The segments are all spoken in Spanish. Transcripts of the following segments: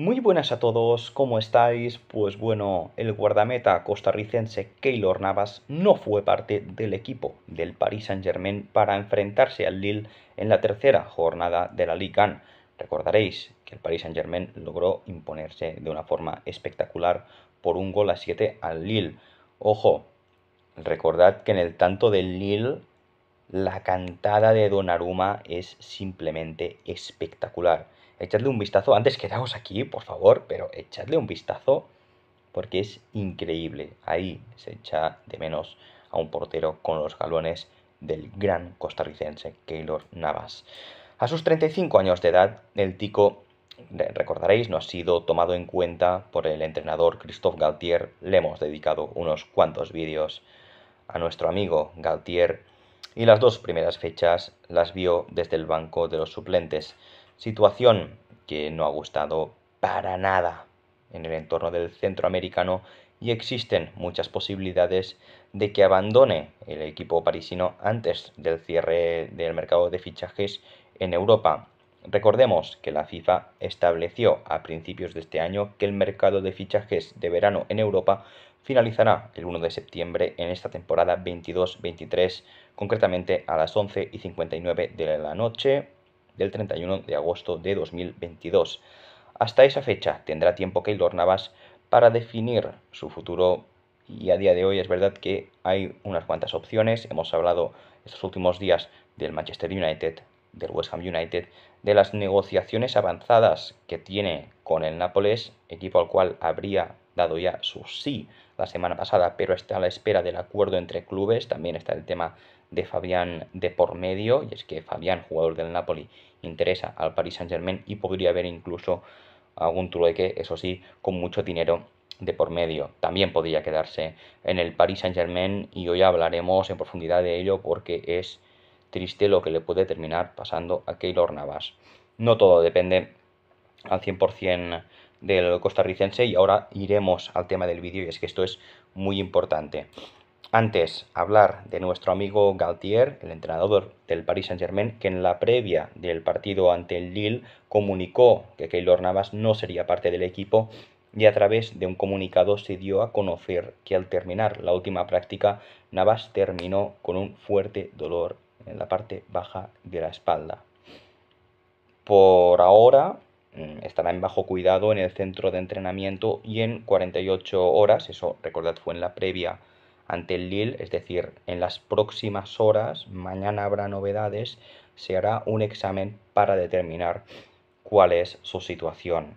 Muy buenas a todos, ¿cómo estáis? Pues bueno, el guardameta costarricense Keylor Navas no fue parte del equipo del Paris Saint-Germain para enfrentarse al Lille en la tercera jornada de la Ligue 1. Recordaréis que el Paris Saint-Germain logró imponerse de una forma espectacular por un gol a 7 al Lille. Ojo, recordad que en el tanto del Lille la cantada de Donnarumma es simplemente espectacular echadle un vistazo. Antes quedaos aquí, por favor, pero echadle un vistazo porque es increíble. Ahí se echa de menos a un portero con los galones del gran costarricense Keylor Navas. A sus 35 años de edad, el Tico, recordaréis, no ha sido tomado en cuenta por el entrenador Christophe Galtier. Le hemos dedicado unos cuantos vídeos a nuestro amigo Galtier y las dos primeras fechas las vio desde el banco de los suplentes. Situación que no ha gustado para nada en el entorno del centroamericano y existen muchas posibilidades de que abandone el equipo parisino antes del cierre del mercado de fichajes en Europa. Recordemos que la FIFA estableció a principios de este año que el mercado de fichajes de verano en Europa finalizará el 1 de septiembre en esta temporada 22-23, concretamente a las 11 y 59 de la noche, del 31 de agosto de 2022. Hasta esa fecha tendrá tiempo Keylor Navas para definir su futuro y a día de hoy es verdad que hay unas cuantas opciones. Hemos hablado estos últimos días del Manchester United, del West Ham United, de las negociaciones avanzadas que tiene con el Nápoles, equipo al cual habría dado ya su sí la semana pasada, pero está a la espera del acuerdo entre clubes. También está el tema de Fabián de por medio, y es que Fabián, jugador del Napoli, interesa al Paris Saint-Germain y podría haber incluso algún trueque, eso sí, con mucho dinero de por medio. También podría quedarse en el Paris Saint-Germain y hoy hablaremos en profundidad de ello porque es triste lo que le puede terminar pasando a Keylor Navas. No todo depende al 100% del costarricense y ahora iremos al tema del vídeo y es que esto es muy importante. Antes, hablar de nuestro amigo Galtier, el entrenador del Paris Saint-Germain, que en la previa del partido ante el Lille comunicó que Keylor Navas no sería parte del equipo y a través de un comunicado se dio a conocer que al terminar la última práctica, Navas terminó con un fuerte dolor en la parte baja de la espalda. Por ahora mm, estará en bajo cuidado en el centro de entrenamiento y en 48 horas, eso recordad fue en la previa ante el Lille, es decir, en las próximas horas, mañana habrá novedades, se hará un examen para determinar cuál es su situación.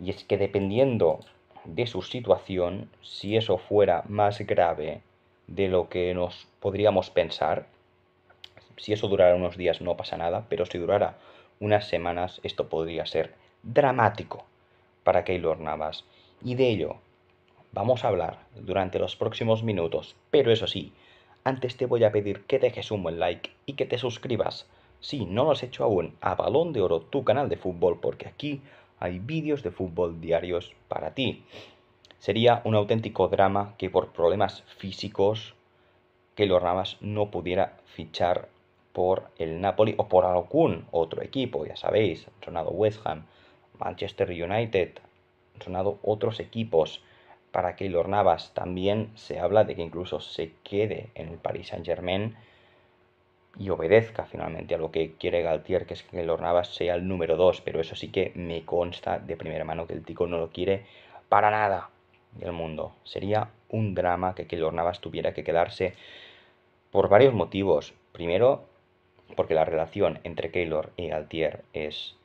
Y es que dependiendo de su situación, si eso fuera más grave de lo que nos podríamos pensar, si eso durara unos días no pasa nada, pero si durara unas semanas esto podría ser dramático para Keylor Navas. Y de ello Vamos a hablar durante los próximos minutos, pero eso sí, antes te voy a pedir que dejes un buen like y que te suscribas, si no lo has hecho aún, a Balón de Oro, tu canal de fútbol, porque aquí hay vídeos de fútbol diarios para ti. Sería un auténtico drama que por problemas físicos, que los Ramas no pudiera fichar por el Napoli o por algún otro equipo, ya sabéis, sonado West Ham, Manchester United, sonado otros equipos para Keylor Navas. También se habla de que incluso se quede en el Paris Saint-Germain y obedezca finalmente a lo que quiere Galtier, que es que Keylor Navas sea el número 2, pero eso sí que me consta de primera mano que el tico no lo quiere para nada del mundo. Sería un drama que Keylor Navas tuviera que quedarse por varios motivos. Primero, porque la relación entre Keylor y Galtier es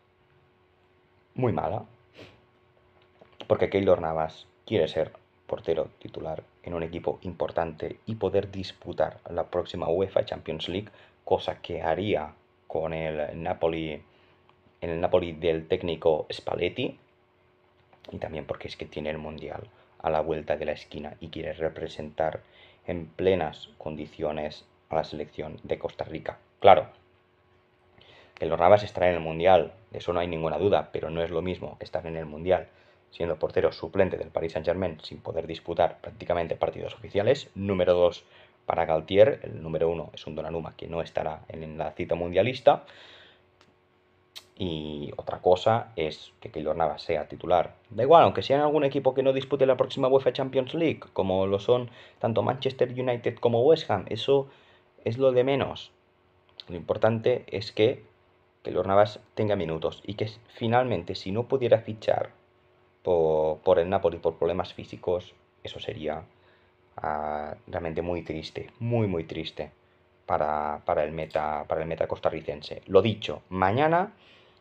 muy mala, porque Keylor Navas quiere ser portero titular en un equipo importante y poder disputar la próxima UEFA Champions League, cosa que haría con el Napoli, el Napoli del técnico Spalletti, y también porque es que tiene el Mundial a la vuelta de la esquina y quiere representar en plenas condiciones a la selección de Costa Rica. Claro, que los Navas estarán en el Mundial, de eso no hay ninguna duda, pero no es lo mismo estar en el Mundial siendo portero suplente del Paris Saint-Germain sin poder disputar prácticamente partidos oficiales. Número 2 para Galtier, el número 1 es un Donnarumma que no estará en la cita mundialista. Y otra cosa es que Keylor Navas sea titular. Da igual, aunque sea en algún equipo que no dispute la próxima UEFA Champions League, como lo son tanto Manchester United como West Ham, eso es lo de menos. Lo importante es que Keylor Navas tenga minutos y que finalmente, si no pudiera fichar por, el Napoli por problemas físicos, eso sería ah, realmente muy triste, muy muy triste para, el meta, para el meta costarricense. Lo dicho, mañana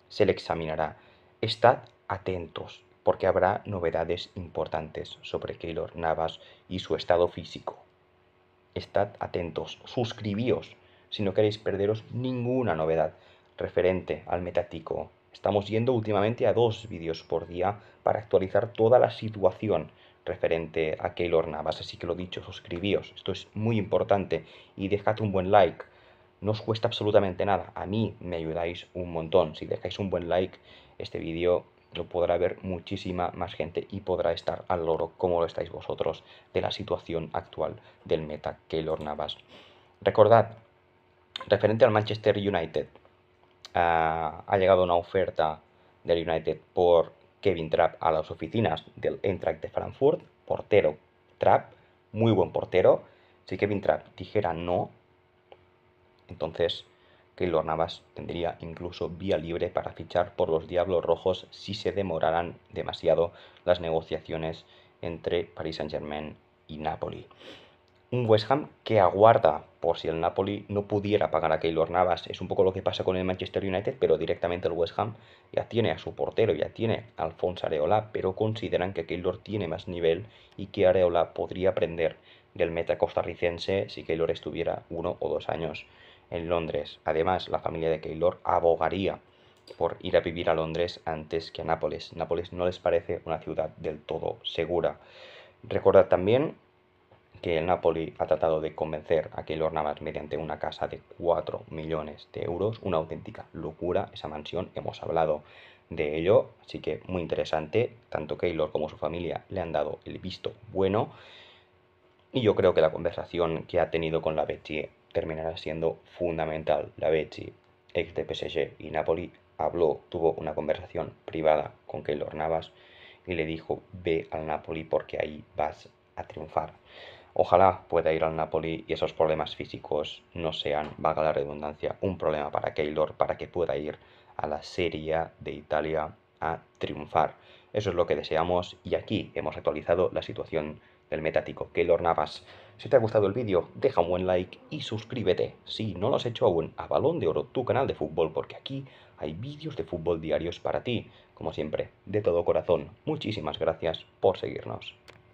se le examinará. Estad atentos porque habrá novedades importantes sobre Keylor Navas y su estado físico. Estad atentos, suscribíos si no queréis perderos ninguna novedad referente al metático Estamos yendo últimamente a dos vídeos por día para actualizar toda la situación referente a Keylor Navas. Así que lo dicho, suscribíos, esto es muy importante y dejad un buen like. No os cuesta absolutamente nada, a mí me ayudáis un montón. Si dejáis un buen like, este vídeo lo podrá ver muchísima más gente y podrá estar al loro como lo estáis vosotros de la situación actual del meta Keylor Navas. Recordad, referente al Manchester United, ha llegado una oferta del United por Kevin Trapp a las oficinas del Eintracht de Frankfurt, portero Trapp, muy buen portero. Si Kevin Trapp dijera no, entonces Keylor Navas tendría incluso vía libre para fichar por los Diablos Rojos si se demoraran demasiado las negociaciones entre Paris Saint-Germain y Napoli un West Ham que aguarda por si el Napoli no pudiera pagar a Keylor Navas. Es un poco lo que pasa con el Manchester United, pero directamente el West Ham ya tiene a su portero, ya tiene a Alfonso Areola, pero consideran que Keylor tiene más nivel y que Areola podría aprender del meta costarricense si Keylor estuviera uno o dos años en Londres. Además, la familia de Keylor abogaría por ir a vivir a Londres antes que a Nápoles. Nápoles no les parece una ciudad del todo segura. Recordad también que el Napoli ha tratado de convencer a Keylor Navas mediante una casa de 4 millones de euros, una auténtica locura esa mansión, hemos hablado de ello, así que muy interesante, tanto Keylor como su familia le han dado el visto bueno y yo creo que la conversación que ha tenido con la Betty terminará siendo fundamental. La Betty, ex de PSG y Napoli, habló, tuvo una conversación privada con Keylor Navas y le dijo ve al Napoli porque ahí vas a triunfar. Ojalá pueda ir al Napoli y esos problemas físicos no sean, vaga la redundancia, un problema para Keylor para que pueda ir a la Serie de Italia a triunfar. Eso es lo que deseamos y aquí hemos actualizado la situación del metático Keylor Navas. Si te ha gustado el vídeo, deja un buen like y suscríbete. Si no lo has hecho aún, a Balón de Oro, tu canal de fútbol, porque aquí hay vídeos de fútbol diarios para ti. Como siempre, de todo corazón, muchísimas gracias por seguirnos.